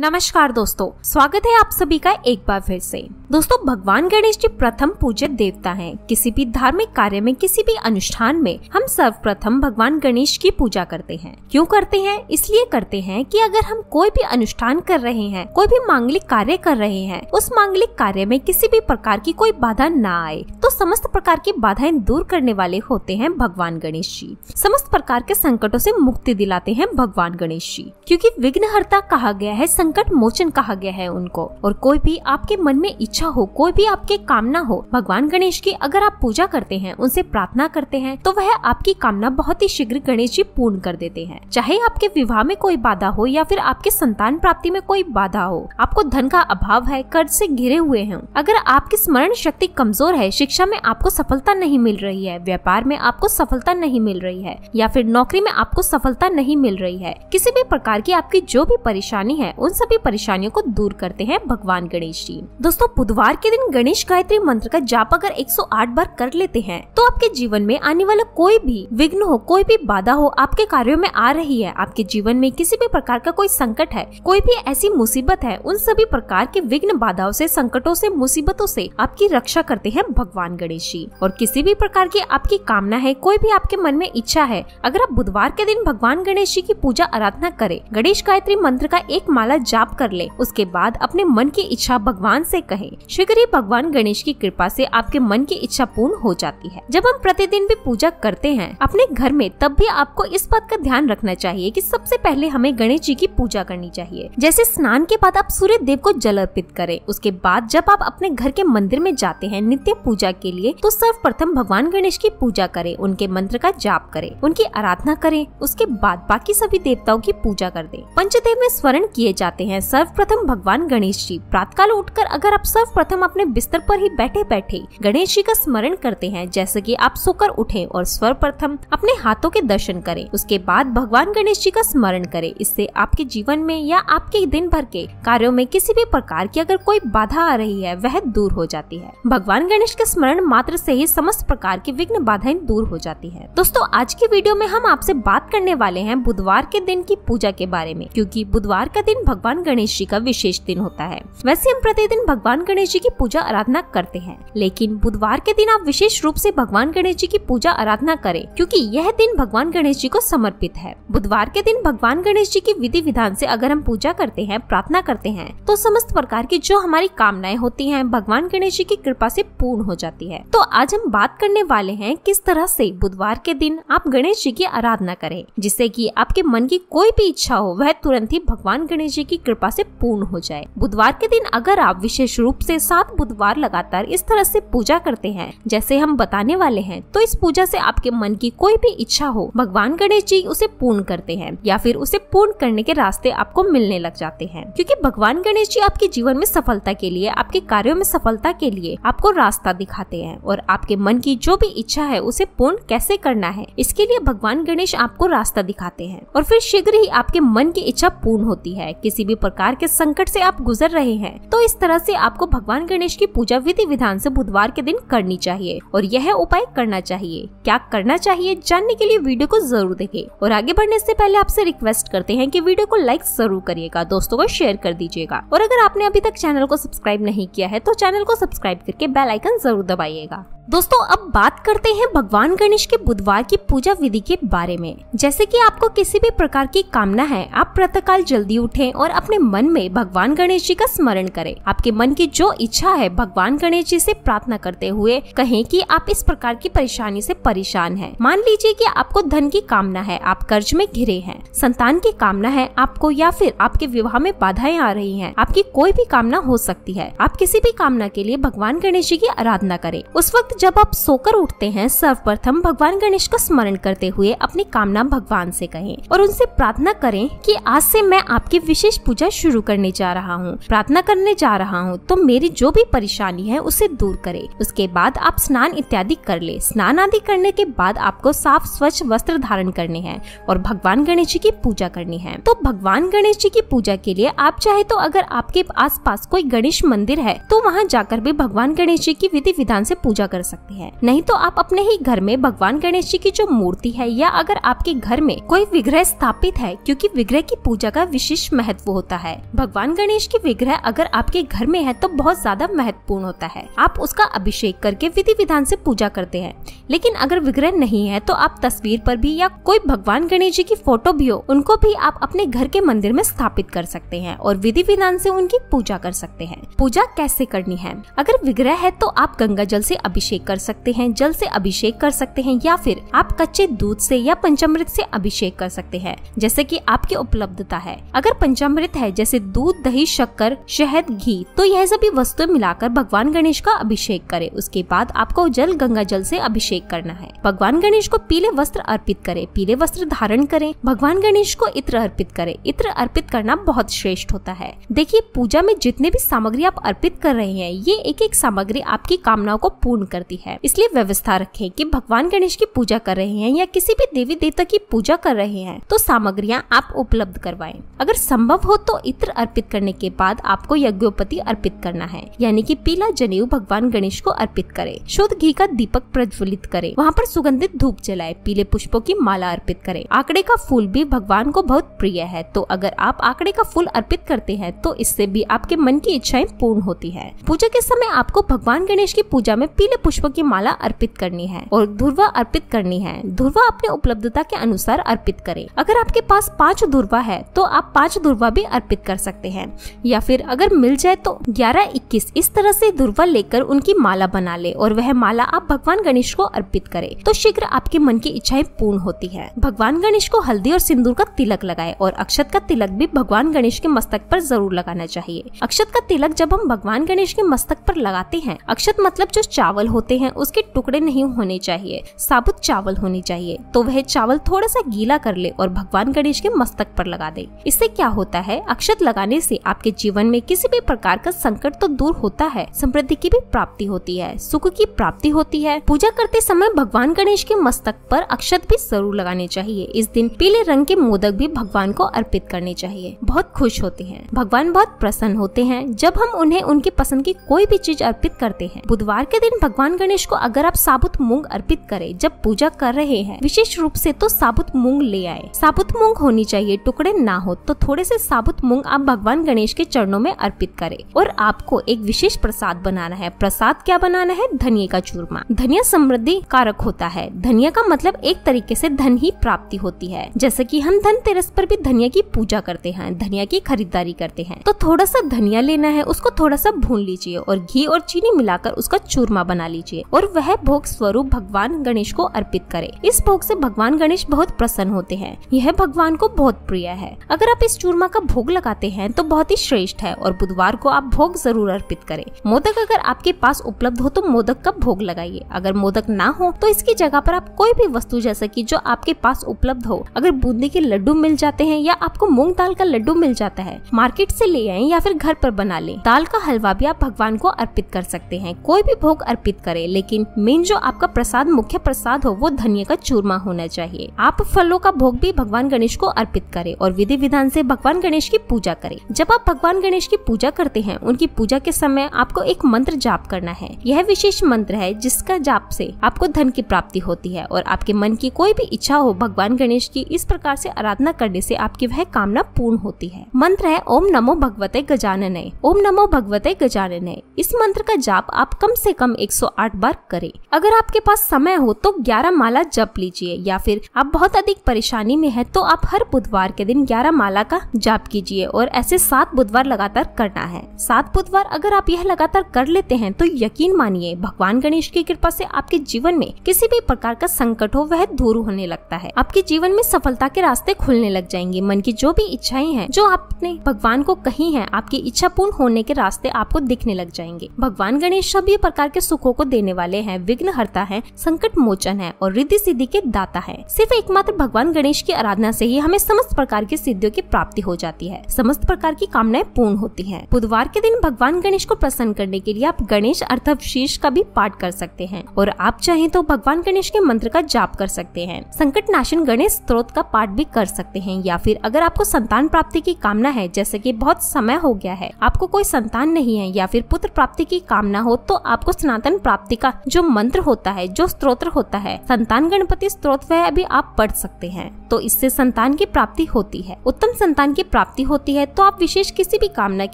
नमस्कार दोस्तों स्वागत है आप सभी का एक बार फिर से दोस्तों भगवान गणेश जी प्रथम पूजित देवता हैं। किसी भी धार्मिक कार्य में किसी भी अनुष्ठान में हम सर्वप्रथम भगवान गणेश की पूजा करते हैं क्यों करते हैं इसलिए करते हैं कि अगर हम कोई भी अनुष्ठान कर रहे हैं कोई भी मांगलिक कार्य कर रहे हैं उस मांगलिक कार्य में किसी भी प्रकार की कोई बाधा न आए तो समस्त प्रकार की बाधाएं दूर करने वाले होते हैं भगवान गणेश जी समस्त प्रकार के संकटों से मुक्ति दिलाते हैं भगवान गणेश जी क्योंकि विघ्नहर्ता कहा गया है संकट मोचन कहा गया है उनको और कोई भी आपके मन में इच्छा हो कोई भी आपके कामना हो भगवान गणेश की अगर आप पूजा करते हैं उनसे प्रार्थना करते हैं तो वह आपकी कामना बहुत ही शीघ्र गणेश जी पूर्ण कर देते हैं चाहे आपके विवाह में कोई बाधा हो या फिर आपके संतान प्राप्ति में कोई बाधा हो आपको धन का अभाव है कर्ज से घिरे हुए हैं अगर आपकी स्मरण शक्ति कमजोर है शिक्षा में आपको सफलता नहीं मिल रही है व्यापार में आपको सफलता नहीं मिल रही है या फिर नौकरी में आपको सफलता नहीं मिल रही है किसी भी प्रकार की आपकी जो भी परेशानी है उन सभी परेशानियों को दूर करते हैं भगवान गणेश जी दोस्तों बुधवार के दिन गणेश गायत्री मंत्र का जाप अगर 108 बार कर लेते हैं तो आपके जीवन में आने वाला कोई भी विघ्न हो कोई भी बाधा हो आपके कार्यों में आ रही है आपके जीवन में किसी भी प्रकार का कोई संकट है कोई भी ऐसी मुसीबत है उन सभी प्रकार के विघ्न बाधाओं से संकटों से मुसीबतों से आपकी रक्षा करते हैं भगवान गणेश जी और किसी भी प्रकार की आपकी कामना है कोई भी आपके मन में इच्छा है अगर आप बुधवार के दिन भगवान गणेश जी की पूजा आराधना करें गणेश गायत्री मंत्र का एक माला जाप कर ले उसके बाद अपने मन की इच्छा भगवान से कहे शीघ्र ही भगवान गणेश की कृपा से आपके मन की इच्छा पूर्ण हो जाती है जब हम प्रतिदिन भी पूजा करते हैं अपने घर में तब भी आपको इस बात का ध्यान रखना चाहिए कि सबसे पहले हमें गणेश जी की पूजा करनी चाहिए जैसे स्नान के बाद आप सूर्य देव को जल अर्पित करें उसके बाद जब आप अपने घर के मंदिर में जाते हैं नित्य पूजा के लिए तो सर्वप्रथम भगवान गणेश की पूजा करें उनके मंत्र का जाप करें उनकी आराधना करें उसके बाद बाकी सभी देवताओं की पूजा कर दे पंचदेव में स्वर्ण किए जाते जाते हैं सर्वप्रथम भगवान गणेश जी प्रातकाल उठकर अगर आप सर्वप्रथम अपने बिस्तर पर ही बैठे बैठे गणेश जी का स्मरण करते हैं जैसे कि आप सोकर उठे और सर्वप्रथम अपने हाथों के दर्शन करें उसके बाद भगवान गणेश जी का स्मरण करें इससे आपके जीवन में या आपके दिन भर के कार्यो में किसी भी प्रकार की अगर कोई बाधा आ रही है वह दूर हो जाती है भगवान गणेश के स्मरण मात्र ऐसी ही समस्त प्रकार की विघ्न बाधाएं दूर हो जाती है दोस्तों आज की वीडियो में हम आपसे बात करने वाले हैं बुधवार के दिन की पूजा के बारे में क्यूँकी बुधवार का दिन भगवान भगवान गणेश जी का विशेष दिन होता है वैसे हम प्रतिदिन भगवान गणेश जी की पूजा आराधना करते हैं लेकिन बुधवार के दिन आप विशेष रूप से भगवान गणेश जी की पूजा आराधना करें क्योंकि यह दिन भगवान गणेश जी को समर्पित है बुधवार के दिन भगवान गणेश जी की विधि विधान से अगर हम पूजा करते हैं प्रार्थना करते हैं तो समस्त प्रकार की जो हमारी कामनाएं होती हैं भगवान गणेश जी की कृपा से पूर्ण हो जाती है तो आज हम बात करने वाले हैं किस तरह से बुधवार के दिन आप गणेश जी की आराधना करें जिससे कि आपके मन की कोई भी इच्छा हो वह तुरंत ही भगवान गणेश जी की की कृपा से पूर्ण हो जाए बुधवार के दिन अगर आप विशेष रूप से सात बुधवार लगातार इस तरह से पूजा करते हैं जैसे हम बताने वाले हैं तो इस पूजा से आपके मन की कोई भी इच्छा हो भगवान गणेश जी उसे पूर्ण करते हैं या फिर उसे पूर्ण करने के रास्ते आपको मिलने लग जाते हैं क्योंकि भगवान गणेश जी आपके जीवन में सफलता के लिए आपके कार्यों में सफलता के लिए आपको रास्ता दिखाते हैं और आपके मन की जो भी इच्छा है उसे पूर्ण कैसे करना है इसके लिए भगवान गणेश आपको रास्ता दिखाते हैं और फिर शीघ्र ही आपके मन की इच्छा पूर्ण होती है किसी किसी भी प्रकार के संकट से आप गुजर रहे हैं तो इस तरह से आपको भगवान गणेश की पूजा विधि विधान से बुधवार के दिन करनी चाहिए और यह उपाय करना चाहिए क्या करना चाहिए जानने के लिए वीडियो को जरूर देखे और आगे बढ़ने से पहले आपसे रिक्वेस्ट करते हैं की वीडियो को लाइक जरूर करिएगा दोस्तों को शेयर कर दीजिएगा और अगर आपने अभी तक चैनल को सब्सक्राइब नहीं किया है तो चैनल को सब्सक्राइब करके बेल आइकन जरूर दबाइएगा दोस्तों अब बात करते हैं भगवान गणेश के बुधवार की पूजा विधि के बारे में जैसे कि आपको किसी भी प्रकार की कामना है आप प्रातःकाल जल्दी उठें और अपने मन में भगवान गणेश जी का स्मरण करें आपके मन की जो इच्छा है भगवान गणेश जी से प्रार्थना करते हुए कहें कि आप इस प्रकार की परेशानी से परेशान हैं मान लीजिए कि आपको धन की कामना है आप कर्ज में घिरे हैं संतान की कामना है आपको या फिर आपके विवाह में बाधाएं आ रही है आपकी कोई भी कामना हो सकती है आप किसी भी कामना के लिए भगवान गणेश जी की आराधना करें उस वक्त जब आप सोकर उठते हैं सर्वप्रथम भगवान गणेश का स्मरण करते हुए अपनी कामना भगवान से कहें और उनसे प्रार्थना करें कि आज से मैं आपकी विशेष पूजा शुरू करने जा रहा हूँ प्रार्थना करने जा रहा हूँ तो मेरी जो भी परेशानी है उसे दूर करे उसके बाद आप स्नान इत्यादि कर ले स्नान आदि करने के बाद आपको साफ स्वच्छ वस्त्र धारण करने हैं और भगवान गणेश जी की पूजा करनी है तो भगवान गणेश जी की पूजा के लिए आप चाहे तो अगर आपके आसपास कोई गणेश मंदिर है तो वहाँ जाकर भी भगवान गणेश जी की विधि विधान से पूजा कर सकते हैं नहीं तो आप अपने ही घर में भगवान गणेश जी की जो मूर्ति है या अगर आपके घर में कोई विग्रह स्थापित है क्योंकि विग्रह की पूजा का विशेष महत्व होता है भगवान गणेश की विग्रह अगर आपके घर में है तो बहुत ज्यादा महत्वपूर्ण होता है आप उसका अभिषेक करके विधि विधान से पूजा करते हैं लेकिन अगर विग्रह नहीं है तो आप तस्वीर पर भी या कोई भगवान गणेश जी की फोटो भी हो उनको भी आप अपने घर के मंदिर में स्थापित कर सकते हैं और विधि विधान से उनकी पूजा कर सकते हैं पूजा कैसे करनी है अगर विग्रह है तो आप गंगा जल से अभिषेक अभिषेक कर सकते हैं जल से अभिषेक कर सकते हैं या फिर आप कच्चे दूध से या पंचामृत से अभिषेक कर सकते हैं जैसे कि आपकी उपलब्धता है अगर पंचामृत है जैसे दूध दही शक्कर शहद घी तो यह सभी वस्तुएं मिलाकर भगवान गणेश का अभिषेक करे उसके बाद आपको जल गंगा जल से अभिषेक करना है भगवान गणेश को पीले वस्त्र अर्पित करे पीले वस्त्र धारण करें भगवान गणेश को इत्र अर्पित करें इत्र अर्पित करना बहुत श्रेष्ठ होता है देखिए पूजा में जितने भी सामग्री आप अर्पित कर रहे हैं ये एक एक सामग्री आपकी कामनाओं को पूर्ण कर करती है इसलिए व्यवस्था रखें कि भगवान गणेश की पूजा कर रहे हैं या किसी भी देवी देवता की पूजा कर रहे हैं तो सामग्रियां आप उपलब्ध करवाएं अगर संभव हो तो इत्र अर्पित करने के बाद आपको यज्ञोपति अर्पित करना है यानी कि पीला जनेऊ भगवान गणेश को अर्पित करें शुद्ध घी का दीपक प्रज्वलित करें वहाँ पर सुगंधित धूप जलाए पीले पुष्पों की माला अर्पित करें आंकड़े का फूल भी भगवान को बहुत प्रिय है तो अगर आप आंकड़े का फूल अर्पित करते हैं तो इससे भी आपके मन की इच्छाएं पूर्ण होती है पूजा के समय आपको भगवान गणेश की पूजा में पीले पुष्प पुष्प की माला अर्पित करनी है और धुरवा अर्पित करनी है धुरवा अपने उपलब्धता के अनुसार अर्पित करें अगर आपके पास पांच धुरवा है तो आप पांच धुरवा भी अर्पित कर सकते हैं या फिर अगर मिल जाए तो ग्यारह इक्कीस इस तरह से धुरवा लेकर उनकी माला बना ले और वह माला आप भगवान गणेश को अर्पित करे तो शीघ्र आपके मन की इच्छाएं पूर्ण होती है भगवान गणेश को हल्दी और सिंदूर का तिलक लगाए और अक्षत का तिलक भी भगवान गणेश के मस्तक पर जरूर लगाना चाहिए अक्षत का तिलक जब हम भगवान गणेश के मस्तक पर लगाते हैं अक्षत मतलब जो चावल होता होते हैं उसके टुकड़े नहीं होने चाहिए साबुत चावल होने चाहिए तो वह चावल थोड़ा सा गीला कर ले और भगवान गणेश के मस्तक पर लगा दे इससे क्या होता है अक्षत लगाने से आपके जीवन में किसी भी प्रकार का संकट तो दूर होता है समृद्धि की भी प्राप्ति होती है सुख की प्राप्ति होती है पूजा करते समय भगवान गणेश के मस्तक पर अक्षत भी जरूर लगाने चाहिए इस दिन पीले रंग के मोदक भी भगवान को अर्पित करने चाहिए बहुत खुश होते हैं भगवान बहुत प्रसन्न होते हैं जब हम उन्हें उनकी पसंद की कोई भी चीज अर्पित करते हैं बुधवार के दिन भगवान भगवान गणेश को अगर आप साबुत मूंग अर्पित करें जब पूजा कर रहे हैं विशेष रूप से तो साबुत मूंग ले आए साबुत मूंग होनी चाहिए टुकड़े ना हो तो थोड़े से साबुत मूंग आप भगवान गणेश के चरणों में अर्पित करें और आपको एक विशेष प्रसाद बनाना है प्रसाद क्या बनाना है धनिया का चूरमा धनिया समृद्धि कारक होता है धनिया का मतलब एक तरीके से धन ही प्राप्ति होती है जैसे कि हम धनतेरस पर भी धनिया की पूजा करते हैं धनिया की खरीदारी करते हैं तो थोड़ा सा धनिया लेना है उसको थोड़ा सा भून लीजिए और घी और चीनी मिलाकर उसका चूरमा बना लीजिए और वह भोग स्वरूप भगवान गणेश को अर्पित करे इस भोग से भगवान गणेश बहुत प्रसन्न होते हैं यह भगवान को बहुत प्रिय है अगर आप इस चूरमा का भोग लगाते हैं तो बहुत ही श्रेष्ठ है और बुधवार को आप भोग जरूर अर्पित करें मोदक अगर आपके पास उपलब्ध हो तो मोदक का भोग लगाइए अगर मोदक ना हो तो इसकी जगह पर आप कोई भी वस्तु जैसे कि जो आपके पास उपलब्ध हो अगर बूंदी के लड्डू मिल जाते हैं या आपको मूंग दाल का लड्डू मिल जाता है मार्केट से ले आए या फिर घर पर बना ले दाल का हलवा भी आप भगवान को अर्पित कर सकते हैं कोई भी भोग अर्पित करें लेकिन मेन जो आपका प्रसाद मुख्य प्रसाद हो वो धनिया का चूरमा होना चाहिए आप फलों का भोग भी भगवान गणेश को अर्पित करें और विधि विधान से भगवान गणेश की पूजा करें जब आप भगवान गणेश की पूजा करते हैं उनकी पूजा के समय आपको एक मंत्र जाप करना है यह विशेष मंत्र है जिसका जाप से आपको धन की प्राप्ति होती है और आपके मन की कोई भी इच्छा हो भगवान गणेश की इस प्रकार से आराधना करने से आपकी वह कामना पूर्ण होती है मंत्र है ओम नमो भगवते गजानन ओम नमो भगवते गजानन इस मंत्र का जाप आप कम से कम सौ 108 बार करें अगर आपके पास समय हो तो 11 माला जप लीजिए या फिर आप बहुत अधिक परेशानी में है तो आप हर बुधवार के दिन 11 माला का जाप कीजिए और ऐसे सात बुधवार लगातार करना है सात बुधवार अगर आप यह लगातार कर लेते हैं तो यकीन मानिए भगवान गणेश की कृपा ऐसी आपके जीवन में किसी भी प्रकार का संकट हो वह दूर होने लगता है आपके जीवन में सफलता के रास्ते खुलने लग जाएंगे मन की जो भी इच्छाएं हैं जो आपने भगवान को कही हैं आपकी इच्छा पूर्ण होने के रास्ते आपको दिखने लग जाएंगे भगवान गणेश सभी प्रकार के सुखों को देने वाले हैं विघ्न हरता है संकट मोचन है और रिद्धि सिद्धि के दाता है सिर्फ एकमात्र भगवान गणेश की आराधना से ही हमें समस्त प्रकार की सिद्धियों की प्राप्ति हो जाती है समस्त प्रकार की कामनाएं पूर्ण होती है बुधवार के दिन भगवान गणेश को प्रसन्न करने के लिए आप गणेश अर्थशीर्ष का भी पाठ कर सकते हैं और आप चाहें तो भगवान गणेश के मंत्र का जाप कर सकते हैं संकट नाशन गणेश स्त्रोत का पाठ भी कर सकते हैं या फिर अगर आपको संतान प्राप्ति की कामना है जैसे कि बहुत समय हो गया है आपको कोई संतान नहीं है या फिर पुत्र प्राप्ति की कामना हो तो आपको सनातन प्राप्ति प्राप्ति का जो मंत्र होता है जो स्त्रोत्र होता है संतान गणपति स्त्रोत वह अभी आप पढ़ सकते हैं तो इससे संतान की प्राप्ति होती है उत्तम संतान की प्राप्ति होती है तो आप विशेष किसी भी कामना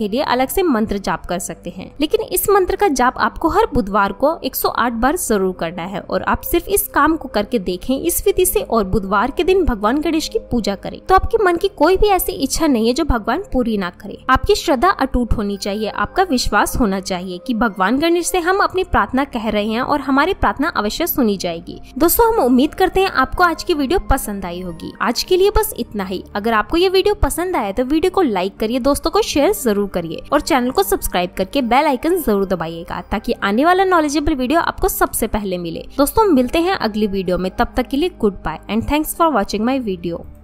के लिए अलग से मंत्र जाप कर सकते हैं लेकिन इस मंत्र का जाप आपको हर बुधवार को 108 बार जरूर करना है और आप सिर्फ इस काम को करके देखें इस विधि से और बुधवार के दिन भगवान गणेश की पूजा करें तो आपके मन की कोई भी ऐसी इच्छा नहीं है जो भगवान पूरी ना करे आपकी श्रद्धा अटूट होनी चाहिए आपका विश्वास होना चाहिए की भगवान गणेश से हम अपनी प्रार्थना कह रहे हैं और हमारी प्रार्थना अवश्य सुनी जाएगी दोस्तों हम उम्मीद करते हैं आपको आज की वीडियो पसंद आई होगी आज के लिए बस इतना ही अगर आपको ये वीडियो पसंद आया तो वीडियो को लाइक करिए दोस्तों को शेयर जरूर करिए और चैनल को सब्सक्राइब करके बेल आइकन जरूर दबाइएगा ताकि आने वाला नॉलेजेबल वीडियो आपको सबसे पहले मिले दोस्तों मिलते हैं अगली वीडियो में तब तक के लिए good bye and thanks for watching my video